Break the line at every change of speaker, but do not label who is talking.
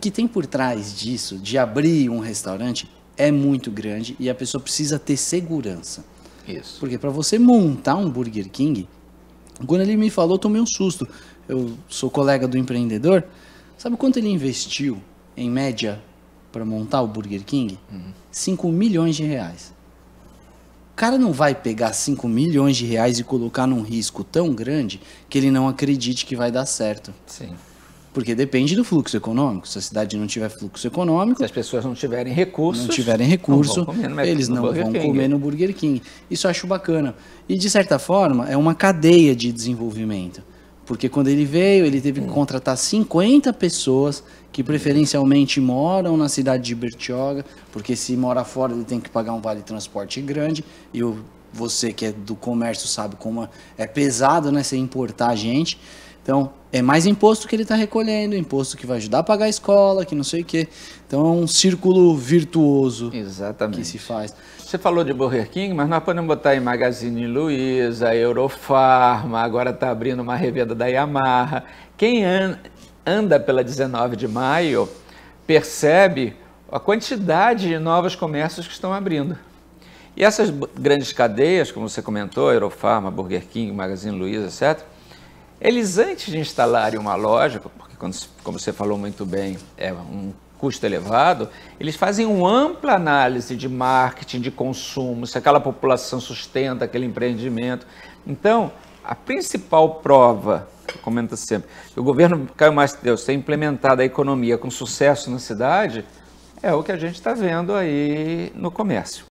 O que tem por trás disso, de abrir um restaurante, é muito grande e a pessoa precisa ter segurança. Isso. Porque para você montar um Burger King, quando ele me falou, tomei um susto. Eu sou colega do empreendedor. Sabe quanto ele investiu, em média, para montar o Burger King? Uhum. 5 milhões de reais. O cara não vai pegar 5 milhões de reais e colocar num risco tão grande que ele não acredite que vai dar certo. Sim. Porque depende do fluxo econômico. Se a cidade não tiver fluxo econômico. Se as pessoas não tiverem recursos. Não tiverem recurso, não eles não vão comer no Burger King. Isso eu acho bacana. E, de certa forma, é uma cadeia de desenvolvimento. Porque quando ele veio, ele teve que hum. contratar 50 pessoas que hum. preferencialmente moram na cidade de Bertioga, porque se mora fora ele tem que pagar um vale transporte grande e o, você que é do comércio sabe como é pesado, né, você importar gente. Então, é mais imposto que ele está recolhendo, imposto que vai ajudar a pagar a escola, que não sei o quê. Então, é um círculo virtuoso Exatamente. que se faz.
Você falou de Burger King, mas nós podemos botar em Magazine Luiza, Eurofarma, agora está abrindo uma revenda da Yamaha. Quem an anda pela 19 de maio percebe a quantidade de novos comércios que estão abrindo. E essas grandes cadeias, como você comentou, Eurofarma, Burger King, Magazine Luiza, etc., eles, antes de instalarem uma loja, porque, como você falou muito bem, é um custo elevado, eles fazem uma ampla análise de marketing, de consumo, se aquela população sustenta aquele empreendimento. Então, a principal prova, comenta sempre, que o governo Caio Márcio Deus tem implementado a economia com sucesso na cidade, é o que a gente está vendo aí no comércio.